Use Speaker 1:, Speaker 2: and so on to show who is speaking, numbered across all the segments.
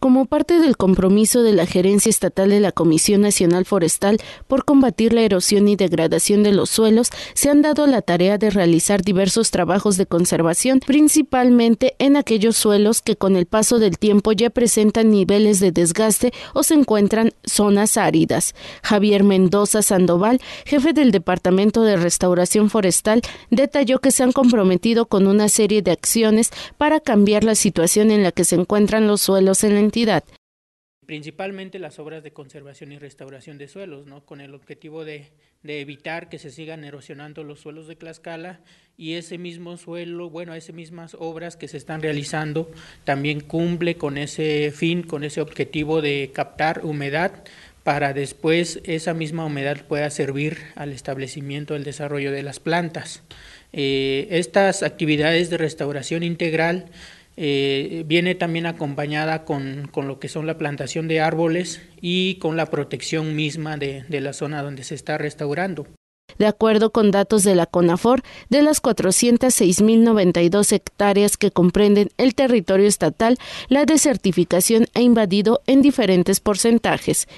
Speaker 1: Como parte del compromiso de la Gerencia Estatal de la Comisión Nacional Forestal por combatir la erosión y degradación de los suelos, se han dado la tarea de realizar diversos trabajos de conservación, principalmente en aquellos suelos que con el paso del tiempo ya presentan niveles de desgaste o se encuentran zonas áridas. Javier Mendoza Sandoval, jefe del Departamento de Restauración Forestal, detalló que se han comprometido con una serie de acciones para cambiar la situación en la que se encuentran los suelos en la entidad.
Speaker 2: Principalmente las obras de conservación y restauración de suelos, ¿no? con el objetivo de, evitar que se sigan erosionando los suelos de Tlaxcala y ese mismo suelo, bueno, esas mismas obras que se están realizando también cumple con ese fin, con ese objetivo de captar humedad para después esa misma humedad pueda servir al establecimiento del desarrollo de las plantas. Eh, estas actividades de restauración integral eh, viene también acompañada con, lo que son la plantación de árboles y con la protección misma de, la zona donde se está restaurando.
Speaker 1: De acuerdo con datos de la CONAFOR, de las 406.092 hectáreas que comprenden el territorio estatal, la desertificación ha invadido en diferentes
Speaker 2: porcentajes.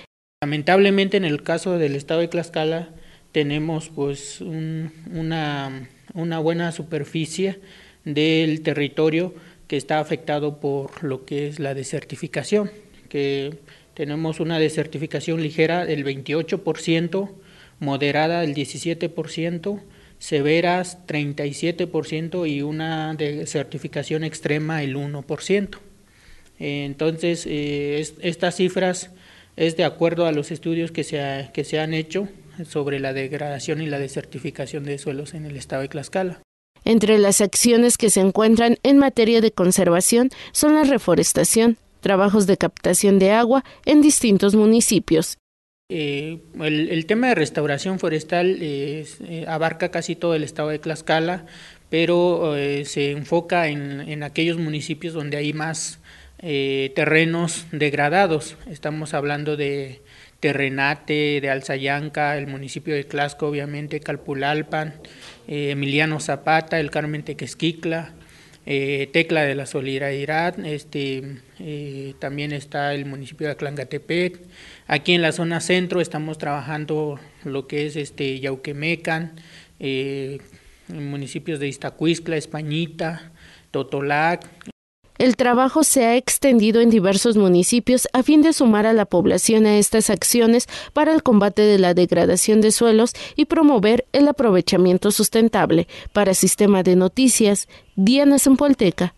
Speaker 2: Lamentablemente en el caso del estado de Tlaxcala tenemos pues una, una buena superficie del territorio que está afectado por lo que es la desertificación, que tenemos una desertificación ligera del 28%, moderada del 17%, severas 37% y una desertificación extrema el 1%. Entonces, eh, estas cifras es de acuerdo a los estudios que que se han hecho sobre la degradación y la desertificación de suelos en el estado de Tlaxcala.
Speaker 1: Entre las acciones que se encuentran en materia de conservación son la reforestación, trabajos de captación de agua en distintos municipios.
Speaker 2: Eh, el, tema de restauración forestal eh, abarca casi todo el estado de Tlaxcala, pero eh, se enfoca en aquellos municipios donde hay más eh, terrenos degradados. Estamos hablando de Terrenate, de Alzayanca, el municipio de Clasco obviamente, Calpulalpan, eh, Emiliano Zapata, el Carmen Tequesquicla, eh, Tecla de la Solidaridad, este, también está el municipio de Aclangatepec. Aquí en la zona centro estamos trabajando lo que es este Yauquemecan, municipios de Iztacuizcla, Españita, Totolac
Speaker 1: el trabajo se ha extendido en diversos municipios a fin de sumar a la población a estas acciones para el combate de la degradación de suelos y promover el aprovechamiento sustentable. Para Sistema de Noticias, Diana Zampolteca.